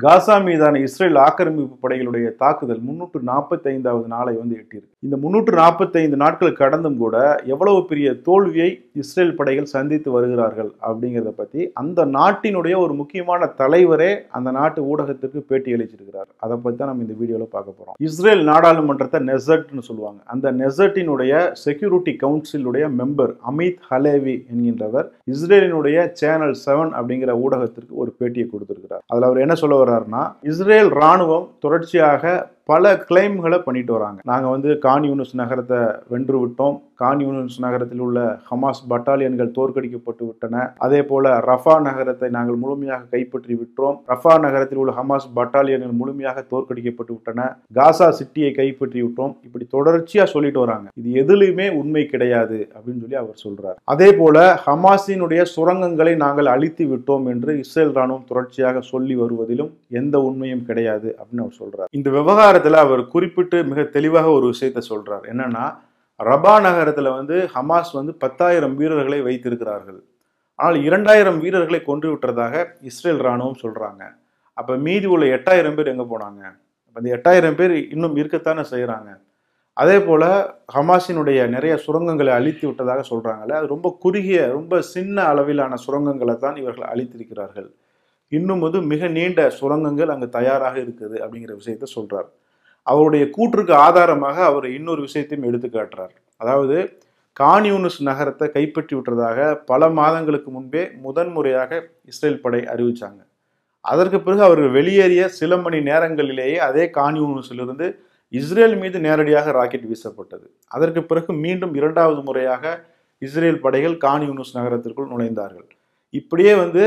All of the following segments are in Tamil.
காசா மீதான இஸ்ரேல் ஆக்கிரமிப்பு படைகளுடைய தாக்குதல் முன்னூற்று நாற்பத்தி ஐந்தாவது நாளை வந்து எட்டியிருக்கு இந்த முன்னூற்று ஐந்து நாட்கள் கடந்தும் கூட எவ்வளவு பெரிய தோல்வியை இஸ்ரேல் படைகள் சந்தித்து வருகிறார்கள் அப்படிங்கிறத பற்றி அந்த நாட்டினுடைய ஒரு முக்கியமான தலைவரே அந்த நாட்டு ஊடகத்திற்கு பேட்டி அளிச்சிருக்கிறார் அதை பற்றி தான் நம்ம இந்த வீடியோவில் பார்க்க போகிறோம் இஸ்ரேல் நாடாளுமன்றத்தை நெசர்ட்னு சொல்லுவாங்க அந்த நெசர்ட்டினுடைய செக்யூரிட்டி கவுன்சிலுடைய மெம்பர் அமித் ஹலேவி என்கின்றவர் இஸ்ரேலினுடைய சேனல் செவன் அப்படிங்கிற ஊடகத்திற்கு ஒரு பேட்டியை கொடுத்திருக்கிறார் அதில் அவர் என்ன சொல்ல வர்றாருன்னா இஸ்ரேல் ராணுவம் தொடர்ச்சியாக பல கிளைம்களை பண்ணிட்டு வராங்க நாங்கள் வந்து கான் யூனிஸ் நகரத்தை வென்று விட்டோம் கான் யூனிஸ் நகரத்தில் உள்ள ஹமாஸ் பட்டாலியன்கள் தோற்கடிக்கப்பட்டு விட்டன அதே போல ரஃபா நகரத்தை நாங்கள் முழுமையாக கைப்பற்றி விட்டோம் ரஃபா நகரத்தில் உள்ள ஹமாஸ் பட்டாலியன்கள் முழுமையாக தோற்கடிக்கப்பட்டு விட்டன காசா சிட்டியை கைப்பற்றி விட்டோம் இப்படி தொடர்ச்சியாக சொல்லிட்டு வராங்க இது எதுலையுமே உண்மை கிடையாது அப்படின்னு சொல்லி அவர் சொல்றார் அதே போல ஹமாஸினுடைய சுரங்கங்களை நாங்கள் அழித்து விட்டோம் என்று இஸ்ரேல் ராணுவம் தொடர்ச்சியாக சொல்லி வருவதிலும் எந்த உண்மையும் கிடையாது அப்படின்னு அவர் சொல்றார் இந்த விவகாரம் அதிகாரத்தில் அவர் குறிப்பிட்டு மிக தெளிவாக ஒரு விஷயத்தை சொல்கிறார் என்னன்னா ரபா நகரத்தில் வந்து ஹமாஸ் வந்து பத்தாயிரம் வீரர்களை வைத்திருக்கிறார்கள் ஆனால் இரண்டாயிரம் வீரர்களை கொன்று விட்டதாக இஸ்ரேல் இராணுவம் சொல்கிறாங்க அப்போ மீதி உள்ள எட்டாயிரம் பேர் எங்கே போனாங்க அப்போ இந்த எட்டாயிரம் பேர் இன்னும் இருக்கத்தானே செய்கிறாங்க அதே போல் ஹமாஸினுடைய நிறைய சுரங்கங்களை அழித்து விட்டதாக சொல்கிறாங்கல்ல அது ரொம்ப குறுகிய ரொம்ப சின்ன அளவிலான சுரங்கங்களை தான் இவர்கள் அழித்திருக்கிறார்கள் இன்னும் வந்து மிக நீண்ட சுரங்கங்கள் அங்கு தயாராக இருக்குது அப்படிங்கிற விஷயத்த சொல்கிறார் அவருடைய கூற்றுக்கு ஆதாரமாக அவர் இன்னொரு விஷயத்தையும் எடுத்து காட்டுறார் அதாவது கான்யூனிஸ் நகரத்தை கைப்பற்றி விட்டதாக பல மாதங்களுக்கு முன்பே முதன்முறையாக இஸ்ரேல் படை அறிவித்தாங்க அதற்கு பிறகு அவர்கள் வெளியேறிய சில மணி நேரங்களிலேயே அதே கான்யூனிஸிலிருந்து இஸ்ரேல் மீது நேரடியாக ராக்கெட் வீசப்பட்டது அதற்கு பிறகு மீண்டும் இரண்டாவது முறையாக இஸ்ரேல் படைகள் கான்யூனிஸ் நகரத்திற்குள் நுழைந்தார்கள் இப்படியே வந்து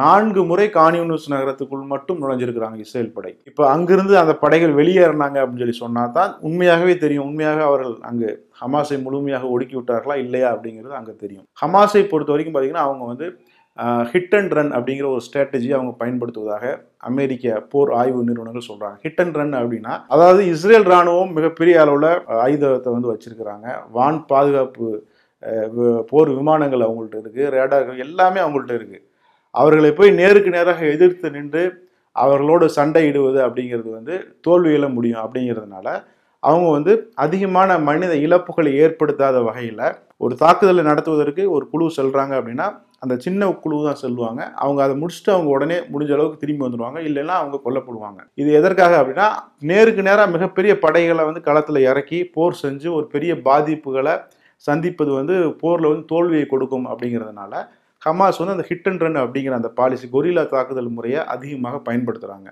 நான்கு முறை கான்யூனிஸ் நகரத்துக்குள் மட்டும் நுழைஞ்சிருக்கிறாங்க இஸ்ரேல் படை இப்போ அங்கிருந்து அந்த படைகள் வெளியேறினாங்க அப்படின்னு சொல்லி சொன்னா தான் உண்மையாகவே தெரியும் உண்மையாக அவர்கள் அங்கு ஹமாஸை முழுமையாக ஒடுக்கி விட்டார்களா இல்லையா அப்படிங்கிறது அங்கே தெரியும் ஹமாஸை பொறுத்த வரைக்கும் பார்த்தீங்கன்னா அவங்க வந்து ஹிட் அண்ட் ரன் அப்படிங்கிற ஒரு ஸ்ட்ராட்டஜி அவங்க பயன்படுத்துவதாக அமெரிக்க போர் ஆய்வு நிறுவனங்கள் சொல்கிறாங்க ஹிட் அண்ட் ரன் அப்படின்னா அதாவது இஸ்ரேல் ராணுவம் மிகப்பெரிய அளவில் ஆயுதத்தை வந்து வச்சிருக்கிறாங்க வான் பாதுகாப்பு போர் விமானங்கள் அவங்கள்ட்ட இருக்குது ரேடார்கள் எல்லாமே அவங்கள்ட்ட இருக்குது அவர்களை போய் நேருக்கு நேராக எதிர்த்து நின்று அவர்களோடு சண்டையிடுவது அப்படிங்கிறது வந்து தோல்வியில முடியும் அப்படிங்கிறதுனால அவங்க வந்து அதிகமான மனித இழப்புகளை ஏற்படுத்தாத வகையில் ஒரு தாக்குதலை நடத்துவதற்கு ஒரு குழு செல்கிறாங்க அப்படின்னா அந்த சின்ன குழு தான் செல்வாங்க அவங்க அதை முடிச்சுட்டு அவங்க உடனே முடிஞ்ச அளவுக்கு திரும்பி வந்துடுவாங்க இல்லைன்னா அவங்க கொல்லப்படுவாங்க இது எதற்காக அப்படின்னா நேருக்கு நேராக மிகப்பெரிய படைகளை வந்து களத்தில் இறக்கி போர் செஞ்சு ஒரு பெரிய பாதிப்புகளை சந்திப்பது வந்து போரில் வந்து தோல்வியை கொடுக்கும் அப்படிங்கிறதுனால ஹமாஸ் வந்து அந்த ஹிட் அண்ட் ரன் அப்படிங்கிற அந்த பாலிசி கொரிலா தாக்குதல் முறையை அதிகமாக பயன்படுத்துகிறாங்க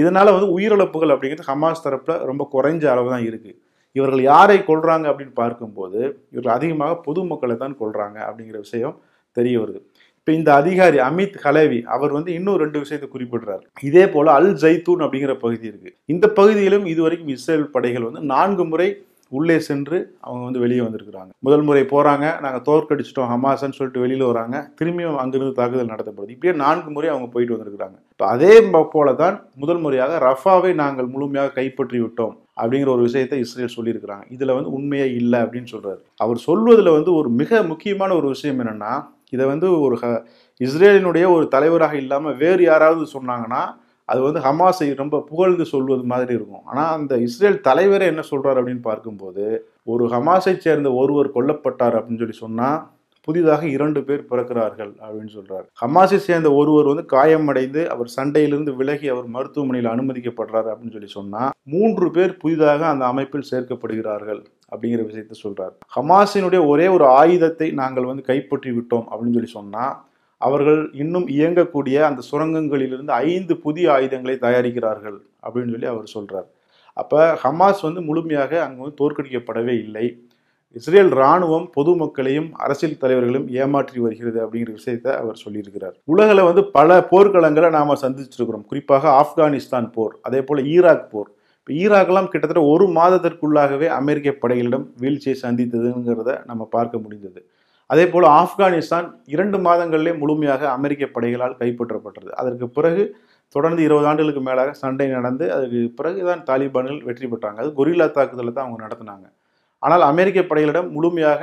இதனால் வந்து உயிரிழப்புகள் அப்படிங்கிறது ஹமாஸ் தரப்பில் ரொம்ப குறைஞ்ச அளவு தான் இருக்குது இவர்கள் யாரை கொள்கிறாங்க அப்படின்னு பார்க்கும்போது இவர்கள் அதிகமாக பொதுமக்களை தான் கொள்கிறாங்க அப்படிங்கிற விஷயம் தெரிய வருது இப்போ இந்த அதிகாரி அமித் ஹலேவி அவர் வந்து இன்னும் ரெண்டு விஷயத்தை குறிப்பிடுறார் இதே போல் அல் ஜெய்தூன் அப்படிங்கிற பகுதி இருக்குது இந்த பகுதியிலும் இதுவரைக்கும் இஸ்ரேல் படைகள் வந்து நான்கு முறை உள்ளே சென்று அவங்க வந்து வெளியே வந்திருக்கிறாங்க முதல் முறை போகிறாங்க நாங்கள் தோற்கடிச்சிட்டோம் ஹமாசன்னு சொல்லிட்டு வெளியில் வராங்க திரும்பியும் அங்கிருந்து தாக்குதல் நடத்தப்படுது இப்படியே நான்கு முறை அவங்க போயிட்டு வந்திருக்கிறாங்க இப்போ அதே போல தான் முதல் முறையாக ரஃபாவை நாங்கள் முழுமையாக கைப்பற்றி விட்டோம் அப்படிங்கிற ஒரு விஷயத்தை இஸ்ரேல் சொல்லியிருக்கிறாங்க இதில் வந்து உண்மையே இல்லை அப்படின்னு சொல்கிறாரு அவர் சொல்வதில் வந்து ஒரு மிக முக்கியமான ஒரு விஷயம் என்னென்னா இதை வந்து ஒரு இஸ்ரேலினுடைய ஒரு தலைவராக இல்லாமல் வேறு யாராவது சொன்னாங்கன்னா அது வந்து ஹமாஸை ரொம்ப புகழ்ந்து சொல்வது மாதிரி இருக்கும் ஆனால் அந்த இஸ்ரேல் தலைவரை என்ன சொல்கிறார் அப்படின்னு பார்க்கும்போது ஒரு ஹமாஸை சேர்ந்த ஒருவர் கொல்லப்பட்டார் அப்படின்னு சொல்லி சொன்னால் புதிதாக இரண்டு பேர் பிறக்கிறார்கள் அப்படின்னு சொல்றார் ஹமாஸை சேர்ந்த ஒருவர் வந்து காயமடைந்து அவர் சண்டையிலிருந்து விலகி அவர் மருத்துவமனையில் அனுமதிக்கப்படுறார் அப்படின்னு சொல்லி சொன்னா மூன்று பேர் புதிதாக அந்த அமைப்பில் சேர்க்கப்படுகிறார்கள் அப்படிங்கிற விஷயத்தை சொல்றார் ஹமாஸினுடைய ஒரே ஒரு ஆயுதத்தை நாங்கள் வந்து கைப்பற்றி விட்டோம் அப்படின்னு சொல்லி சொன்னா அவர்கள் இன்னும் இயங்கக்கூடிய அந்த சுரங்கங்களிலிருந்து ஐந்து புதிய ஆயுதங்களை தயாரிக்கிறார்கள் அப்படின்னு சொல்லி அவர் சொல்கிறார் அப்போ ஹமாஸ் வந்து முழுமையாக அங்கே வந்து தோற்கடிக்கப்படவே இல்லை இஸ்ரேல் இராணுவம் பொதுமக்களையும் அரசியல் தலைவர்களையும் ஏமாற்றி வருகிறது அப்படிங்கிற விஷயத்தை அவர் சொல்லியிருக்கிறார் உலகில் வந்து பல போர்க்களங்களை நாம் சந்திச்சிருக்கிறோம் குறிப்பாக ஆப்கானிஸ்தான் போர் அதே போல் ஈராக் போர் இப்போ ஈராக்லாம் கிட்டத்தட்ட ஒரு மாதத்திற்குள்ளாகவே அமெரிக்க படைகளிடம் வீழ்ச்சியை சந்தித்ததுங்கிறத நம்ம பார்க்க முடிந்தது அதே போல் ஆப்கானிஸ்தான் இரண்டு மாதங்களிலே முழுமையாக அமெரிக்க படைகளால் கைப்பற்றப்பட்டது அதற்கு பிறகு தொடர்ந்து இருபது ஆண்டுகளுக்கு மேலாக சண்டை நடந்து அதுக்கு பிறகு தான் தாலிபான்கள் வெற்றி பெற்றாங்க அது கொரில்லா தாக்குதலை தான் அவங்க நடத்தினாங்க ஆனால் அமெரிக்க படைகளிடம் முழுமையாக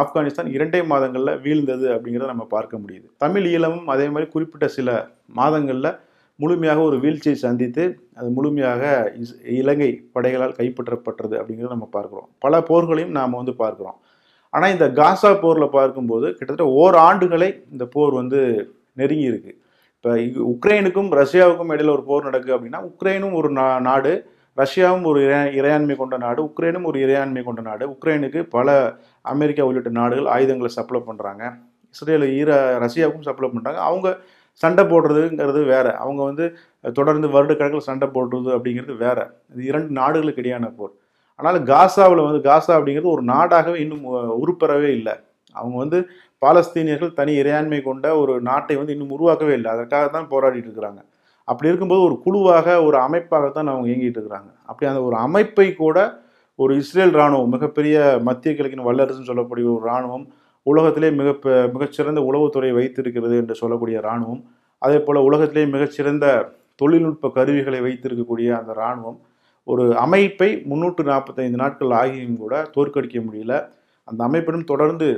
ஆப்கானிஸ்தான் இரண்டே மாதங்களில் வீழ்ந்தது அப்படிங்கிறத நம்ம பார்க்க முடியுது தமிழ் ஈழமும் அதே மாதிரி குறிப்பிட்ட சில மாதங்களில் முழுமையாக ஒரு வீழ்ச்சியை சந்தித்து அது முழுமையாக இலங்கை படைகளால் கைப்பற்றப்பட்டது அப்படிங்கிறத நம்ம பார்க்குறோம் பல போர்களையும் நாம் வந்து பார்க்குறோம் ஆனால் இந்த காசா போரில் பார்க்கும்போது கிட்டத்தட்ட ஓராண்டுகளை இந்த போர் வந்து நெருங்கி இருக்கு இப்போ உக்ரைனுக்கும் ரஷ்யாவுக்கும் இடையில ஒரு போர் நடக்குது அப்படின்னா உக்ரைனும் ஒரு நா நாடு ரஷ்யாவும் ஒரு இறையாண்மை கொண்ட நாடு உக்ரைனும் ஒரு இறையாண்மை கொண்ட நாடு உக்ரைனுக்கு பல அமெரிக்கா உள்ளிட்ட நாடுகள் ஆயுதங்களை சப்ளை பண்ணுறாங்க இஸ்ரேல் ஈர ரஷ்யாவுக்கும் சப்ளை பண்ணுறாங்க அவங்க சண்டை போடுறதுங்கிறது வேற அவங்க வந்து தொடர்ந்து வருடக்கணக்கில் சண்டை போடுறது அப்படிங்கிறது வேற இது இரண்டு நாடுகளுக்கு இடையான போர் ஆனால் காசாவில் வந்து காசா அப்படிங்கிறது ஒரு நாடாகவே இன்னும் உருப்பெறவே இல்லை அவங்க வந்து பாலஸ்தீனியர்கள் தனி இறையாண்மை கொண்ட ஒரு நாட்டை வந்து இன்னும் உருவாக்கவே இல்லை அதற்காக தான் போராடிட்டு இருக்கிறாங்க அப்படி இருக்கும்போது ஒரு குழுவாக ஒரு அமைப்பாகத்தான் அவங்க இயங்கிட்டு இருக்கிறாங்க அப்படி அந்த ஒரு அமைப்பை கூட ஒரு இஸ்ரேல் இராணுவம் மிகப்பெரிய மத்திய கிழக்கின் வல்லரசுன்னு சொல்லக்கூடிய ஒரு இராணுவம் உலகத்திலே மிக மிகச்சிறந்த உளவுத்துறை வைத்திருக்கிறது என்று சொல்லக்கூடிய இராணுவம் அதே போல் உலகத்திலே மிகச்சிறந்த தொழில்நுட்ப கருவிகளை வைத்திருக்கக்கூடிய அந்த இராணுவம் ஒரு அமைப்பை முன்னூற்று நாற்பத்தைந்து நாட்கள் ஆகியும் கூட தோற்கடிக்க முடியல அந்த அமைப்பிடம் தொடர்ந்து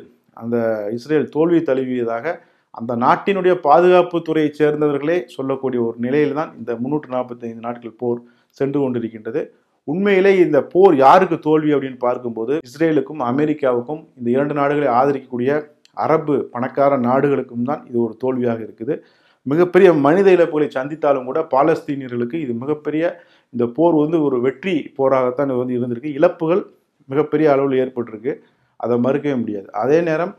அந்த இஸ்ரேல் தோல்வி தழுவியதாக அந்த நாட்டினுடைய பாதுகாப்பு துறையைச் சேர்ந்தவர்களே சொல்லக்கூடிய ஒரு நிலையில் தான் இந்த முன்னூற்று நாற்பத்தைந்து நாட்கள் போர் சென்று கொண்டிருக்கின்றது உண்மையிலே இந்த போர் யாருக்கு தோல்வி அப்படின்னு பார்க்கும்போது இஸ்ரேலுக்கும் அமெரிக்காவுக்கும் இந்த இரண்டு நாடுகளை ஆதரிக்கக்கூடிய அரபு பணக்கார நாடுகளுக்கும் தான் இது ஒரு தோல்வியாக இருக்குது மிகப்பெரிய மனித இழப்புகளை சந்தித்தாலும் கூட பாலஸ்தீனியர்களுக்கு இது மிகப்பெரிய இந்த போர் வந்து ஒரு வெற்றி போராகத்தான் இது வந்து இருந்திருக்கு இழப்புகள் மிகப்பெரிய அளவில் ஏற்பட்டிருக்கு அதை மறுக்கவே முடியாது அதே நேரம்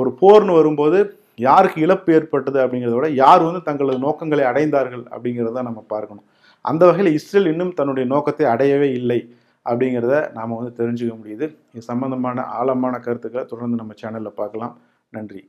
ஒரு போர்னு வரும்போது யாருக்கு இழப்பு ஏற்பட்டது அப்படிங்கிறத விட யார் வந்து தங்களது நோக்கங்களை அடைந்தார்கள் அப்படிங்கிறத நம்ம பார்க்கணும் அந்த வகையில் இஸ்ரேல் இன்னும் தன்னுடைய நோக்கத்தை அடையவே இல்லை அப்படிங்கிறத நாம் வந்து தெரிஞ்சுக்க முடியுது இது சம்பந்தமான ஆழமான கருத்துக்களை தொடர்ந்து நம்ம சேனலில் பார்க்கலாம் நன்றி